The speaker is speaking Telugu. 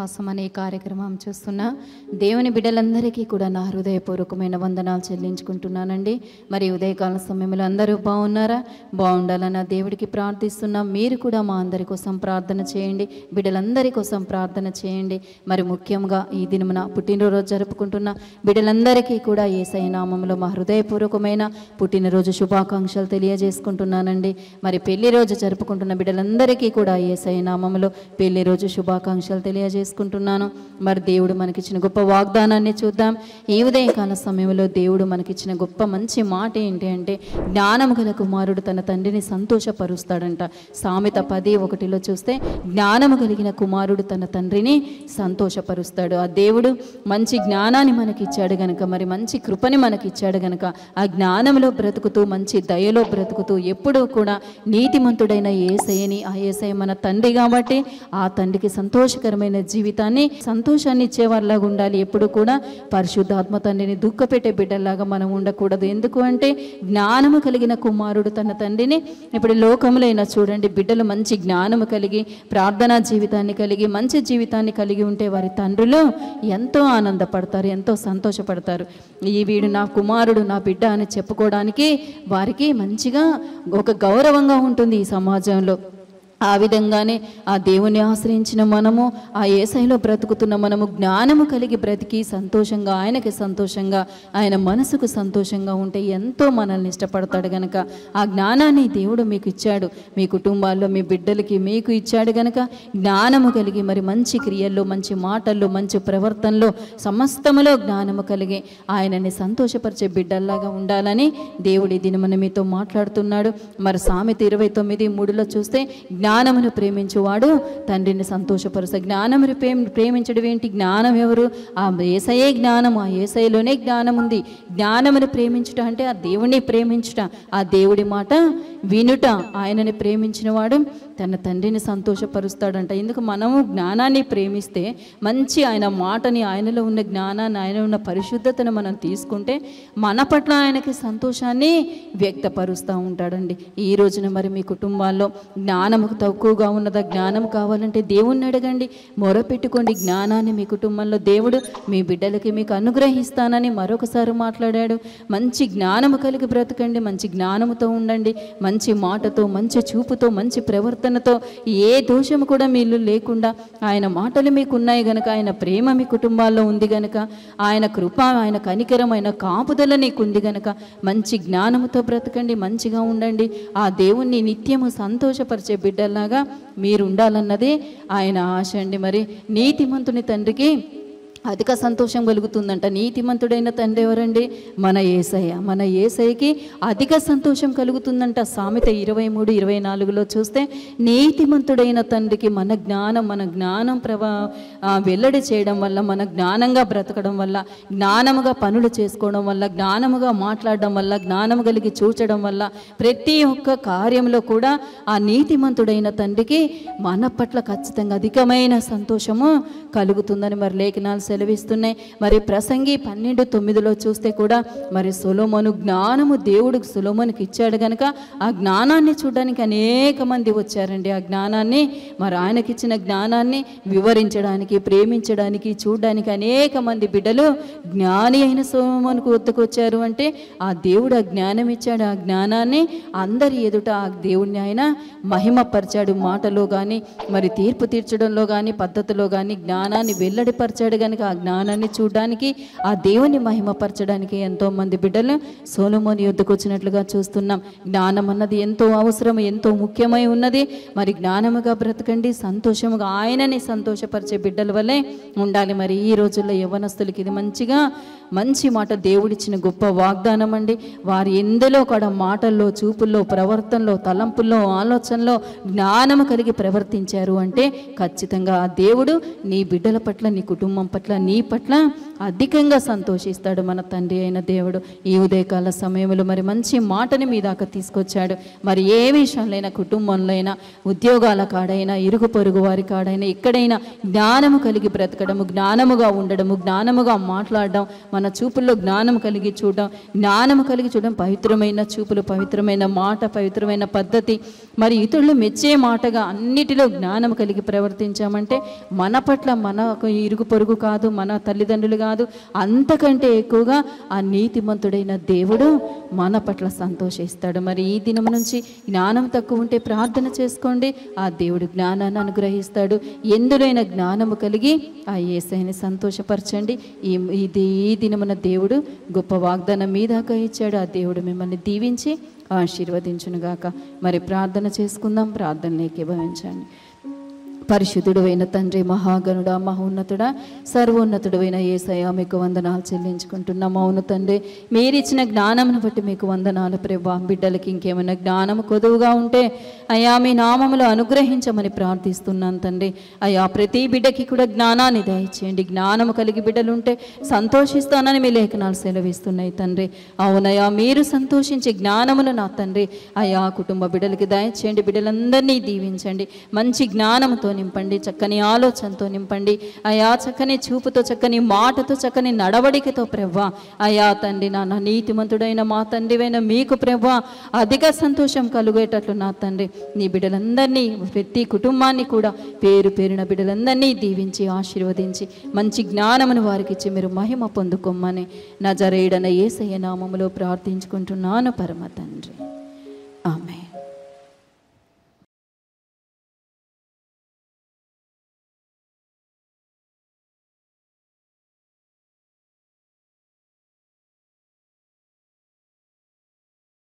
సహవాసం అనే కార్యక్రమం చూస్తున్నా దేవుని బిడ్డలందరికీ కూడా నా హృదయపూర్వకమైన వందనాలు చెల్లించుకుంటున్నానండి మరి ఉదయకాల సమయంలో అందరూ బాగున్నారా బాగుండాలన్న దేవుడికి ప్రార్థిస్తున్నా మీరు కూడా మా అందరి కోసం ప్రార్థన చేయండి బిడ్డలందరి కోసం ప్రార్థన చేయండి మరి ముఖ్యంగా ఈ దినమున పుట్టినరోజు జరుపుకుంటున్న బిడ్డలందరికీ కూడా ఏసై నామంలో మా హృదయపూర్వకమైన పుట్టినరోజు శుభాకాంక్షలు తెలియజేసుకుంటున్నానండి మరి పెళ్లి రోజు జరుపుకుంటున్న బిడ్డలందరికీ కూడా ఏసై నామంలో పెళ్లి రోజు శుభాకాంక్షలు తెలియజేసు చేసుకుంటున్నాను మరి దేవుడు మనకిచ్చిన గొప్ప వాగ్దానాన్ని చూద్దాం ఈ ఉదయకాల సమయంలో దేవుడు మనకిచ్చిన గొప్ప మంచి మాట ఏంటి అంటే జ్ఞానం గల కుమారుడు తన తండ్రిని సంతోషపరుస్తాడంట సామెత పది ఒకటిలో చూస్తే జ్ఞానము కలిగిన కుమారుడు తన తండ్రిని సంతోషపరుస్తాడు ఆ దేవుడు మంచి జ్ఞానాన్ని మనకిచ్చాడు గనక మరి మంచి కృపని మనకి ఇచ్చాడు గనక ఆ జ్ఞానంలో బ్రతుకుతూ మంచి దయలో బ్రతుకుతూ ఎప్పుడూ కూడా నీతిమంతుడైన ఏసయని ఆ ఏసయ మన తండ్రి కాబట్టి ఆ తండ్రికి సంతోషకరమైన జీవితం జీవితాన్ని సంతోషాన్ని ఇచ్చేవారిలాగా ఉండాలి ఎప్పుడు కూడా పరిశుద్ధాత్మ తండ్రిని దుఃఖపెట్టే బిడ్డలాగా మనం ఉండకూడదు ఎందుకు అంటే జ్ఞానము కలిగిన కుమారుడు తన తండ్రిని ఇప్పుడు లోకములైనా చూడండి బిడ్డలు మంచి జ్ఞానము కలిగి ప్రార్థనా జీవితాన్ని కలిగి మంచి జీవితాన్ని కలిగి ఉంటే వారి తండ్రులు ఎంతో ఆనందపడతారు ఎంతో సంతోషపడతారు ఈ వీడు నా కుమారుడు నా బిడ్డ అని చెప్పుకోవడానికి వారికి మంచిగా ఒక గౌరవంగా ఉంటుంది ఈ సమాజంలో ఆ విధంగానే ఆ దేవుని ఆశ్రయించిన మనము ఆ ఏసైలో బ్రతుకుతున్న మనము జ్ఞానము కలిగి బ్రతికి సంతోషంగా ఆయనకి సంతోషంగా ఆయన మనసుకు సంతోషంగా ఉంటే ఎంతో మనల్ని ఇష్టపడతాడు గనక ఆ జ్ఞానాన్ని దేవుడు మీకు ఇచ్చాడు మీ కుటుంబాల్లో మీ బిడ్డలకి మీకు ఇచ్చాడు గనక జ్ఞానము కలిగి మరి మంచి క్రియల్లో మంచి మాటల్లో మంచి ప్రవర్తనలో సమస్తములో జ్ఞానము కలిగి ఆయనని సంతోషపరిచే బిడ్డల్లాగా ఉండాలని దేవుడి దినమని మీతో మాట్లాడుతున్నాడు మరి సామెత ఇరవై తొమ్మిది మూడులో చూస్తే జ్ఞా జ్ఞానమును ప్రేమించేవాడు తండ్రిని సంతోషపరుస్త జ్ఞానమును ప్రేమ ప్రేమించడం ఏంటి జ్ఞానం ఎవరు ఆ ఏసయే జ్ఞానం ఆ ఏసయలోనే జ్ఞానం ఉంది జ్ఞానమును ప్రేమించుట అంటే ఆ దేవుణ్ణి ప్రేమించుట ఆ దేవుడి మాట వినుట ఆయనని ప్రేమించినవాడు తన తండ్రిని సంతోషపరుస్తాడంట ఎందుకు మనము జ్ఞానాన్ని ప్రేమిస్తే మంచి ఆయన మాటని ఆయనలో ఉన్న జ్ఞానాన్ని ఆయన ఉన్న పరిశుద్ధతను మనం తీసుకుంటే మన పట్ల ఆయనకి సంతోషాన్ని వ్యక్తపరుస్తూ ఉంటాడండి ఈ రోజున మరి మీ కుటుంబాల్లో జ్ఞానము తక్కువగా ఉన్నదా జ్ఞానం కావాలంటే దేవుణ్ణి అడగండి మొరపెట్టుకోండి జ్ఞానాన్ని మీ కుటుంబంలో దేవుడు మీ బిడ్డలకి మీకు అనుగ్రహిస్తానని మరొకసారి మాట్లాడాడు మంచి జ్ఞానము కలిగి బ్రతకండి మంచి జ్ఞానముతో ఉండండి మంచి మాటతో మంచి చూపుతో మంచి ప్రవర్తనతో ఏ దోషము కూడా మీ లేకుండా ఆయన మాటలు మీకు ఉన్నాయి గనక ఆయన ప్రేమ మీ కుటుంబాల్లో ఉంది గనక ఆయన కృప ఆయన కనికరమైన కాపుదల నీకుంది గనక మంచి జ్ఞానముతో బ్రతకండి మంచిగా ఉండండి ఆ దేవుణ్ణి నిత్యము సంతోషపరిచే బిడ్డ బిడ్డలాగా మీరు ఉండాలన్నదే ఆయన ఆశ అండి మరి నీతిమంతుని తండ్రికి అధిక సంతోషం కలుగుతుందంట నీతిమంతుడైన తండ్రి ఎవరండి మన ఏసయ్య మన ఏసయ్యకి అధిక సంతోషం కలుగుతుందంట సామెత ఇరవై మూడు ఇరవై నాలుగులో చూస్తే నీతిమంతుడైన తండ్రికి మన జ్ఞానం మన జ్ఞానం ప్రభా వెల్లడి చేయడం వల్ల మన జ్ఞానంగా బ్రతకడం వల్ల జ్ఞానముగా పనులు చేసుకోవడం వల్ల జ్ఞానముగా మాట్లాడడం వల్ల జ్ఞానము కలిగి చూచడం వల్ల ప్రతి ఒక్క కార్యంలో కూడా ఆ నీతిమంతుడైన తండ్రికి మన పట్ల ఖచ్చితంగా అధికమైన సంతోషము కలుగుతుందని మరి లేఖనాలు సెలవిస్తున్నాయి మరి ప్రసంగి పన్నెండు తొమ్మిదిలో చూస్తే కూడా మరి సులోమోను జ్ఞానము దేవుడికి సులోమోనికి ఇచ్చాడు కనుక ఆ జ్ఞానాన్ని చూడడానికి అనేక మంది వచ్చారండి ఆ జ్ఞానాన్ని మరి ఆయనకిచ్చిన జ్ఞానాన్ని వివరించడానికి ప్రేమించడానికి చూడడానికి అనేక మంది బిడ్డలు జ్ఞాని అయిన సులోమోనికి వచ్చారు అంటే ఆ దేవుడు ఆ జ్ఞానం ఇచ్చాడు ఆ జ్ఞానాన్ని అందరి ఎదుట ఆ దేవుడిని ఆయన మహిమపరిచాడు మాటలో కానీ మరి తీర్పు తీర్చడంలో కానీ పద్ధతిలో కానీ జ్ఞానాన్ని వెల్లడిపరిచాడు కనుక చూడడానికి ఆ జ్ఞానాన్ని చూడడానికి ఆ దేవుని మహిమపరచడానికి ఎంతోమంది బిడ్డలు సోలుమోని యుద్ధకు వచ్చినట్లుగా చూస్తున్నాం జ్ఞానం అన్నది ఎంతో అవసరం ఎంతో ముఖ్యమై ఉన్నది మరి జ్ఞానముగా బ్రతకండి సంతోషముగా ఆయనని సంతోషపరిచే బిడ్డల వల్లే ఉండాలి మరి ఈ రోజుల్లో యవనస్తులకి ఇది మంచిగా మంచి మాట దేవుడిచ్చిన గొప్ప వాగ్దానం అండి వారి ఎందులో కూడా మాటల్లో చూపుల్లో ప్రవర్తనలో తలంపుల్లో ఆలోచనలో జ్ఞానము కలిగి ప్రవర్తించారు అంటే ఖచ్చితంగా ఆ దేవుడు నీ బిడ్డల పట్ల నీ కుటుంబం పట్ల ನೀ ಪಟ್ಲ అధికంగా సంతోషిస్తాడు మన తండ్రి అయిన దేవుడు ఈ ఉదయకాల సమయంలో మరి మంచి మాటని మీ దాకా తీసుకొచ్చాడు మరి ఏ అయినా కుటుంబంలో అయినా ఉద్యోగాల కాడైనా ఇరుగు పొరుగు వారి కాడైనా ఎక్కడైనా జ్ఞానము కలిగి బ్రతకడము జ్ఞానముగా ఉండడము జ్ఞానముగా మాట్లాడడం మన చూపుల్లో జ్ఞానం కలిగి చూడడం జ్ఞానము కలిగి చూడడం పవిత్రమైన చూపులు పవిత్రమైన మాట పవిత్రమైన పద్ధతి మరి ఇతరులు మెచ్చే మాటగా అన్నిటిలో జ్ఞానం కలిగి ప్రవర్తించామంటే మన పట్ల మనకు ఇరుగు పొరుగు కాదు మన తల్లిదండ్రులుగా కాదు అంతకంటే ఎక్కువగా ఆ నీతిమంతుడైన దేవుడు మన పట్ల సంతోషిస్తాడు మరి ఈ దినం నుంచి జ్ఞానం తక్కువ ఉంటే ప్రార్థన చేసుకోండి ఆ దేవుడు జ్ఞానాన్ని అనుగ్రహిస్తాడు ఎందులైన జ్ఞానము కలిగి ఆ ఏసైని సంతోషపరచండి ఈ ఇది ఈ దినమున దేవుడు గొప్ప వాగ్దానం మీద ఇచ్చాడు ఆ దేవుడు మిమ్మల్ని దీవించి ఆశీర్వదించునుగాక మరి ప్రార్థన చేసుకుందాం ప్రార్థనలేకే భవించండి పరిశుద్ధుడు అయిన తండ్రి మహాగణుడ మహోన్నతుడ సర్వోన్నతుడు అయిన ఏసయ మీకు వందనాలు చెల్లించుకుంటున్నాం అవును తండ్రి మీరిచ్చిన జ్ఞానమును బట్టి మీకు వందనాలు ప్రభా బిడ్డలకి ఇంకేమైనా జ్ఞానం కొదువుగా ఉంటే అయా మీ నామములు అనుగ్రహించమని ప్రార్థిస్తున్నాను తండ్రి అయా ప్రతి బిడ్డకి కూడా జ్ఞానాన్ని దయచేయండి జ్ఞానము కలిగి బిడ్డలు ఉంటే సంతోషిస్తానని మీ లేఖనాలు సెలవిస్తున్నాయి తండ్రి అవునయా మీరు సంతోషించే జ్ఞానమును నా తండ్రి అయా కుటుంబ బిడ్డలకి దయచేయండి బిడ్డలందరినీ దీవించండి మంచి జ్ఞానంతో నింపండి చక్కని ఆలోచనతో నింపండి అయా చక్కని చూపుతో చక్కని మాటతో చక్కని నడవడికతో ప్రవ్వ అయా తండ్రి నాన్న నీతిమంతుడైన మా తండ్రివైన మీకు ప్రవ్వ అధిక సంతోషం కలుగేటట్లు నా తండ్రి నీ బిడ్డలందరినీ ప్రతి కుటుంబాన్ని కూడా పేరు పేరున బిడ్డలందరినీ దీవించి ఆశీర్వదించి మంచి జ్ఞానమును వారికి ఇచ్చి మీరు మహిమ పొందుకోమని నా జరేయుడన ఏసయ్య నామములో ప్రార్థించుకుంటున్నాను పరమ తండ్రి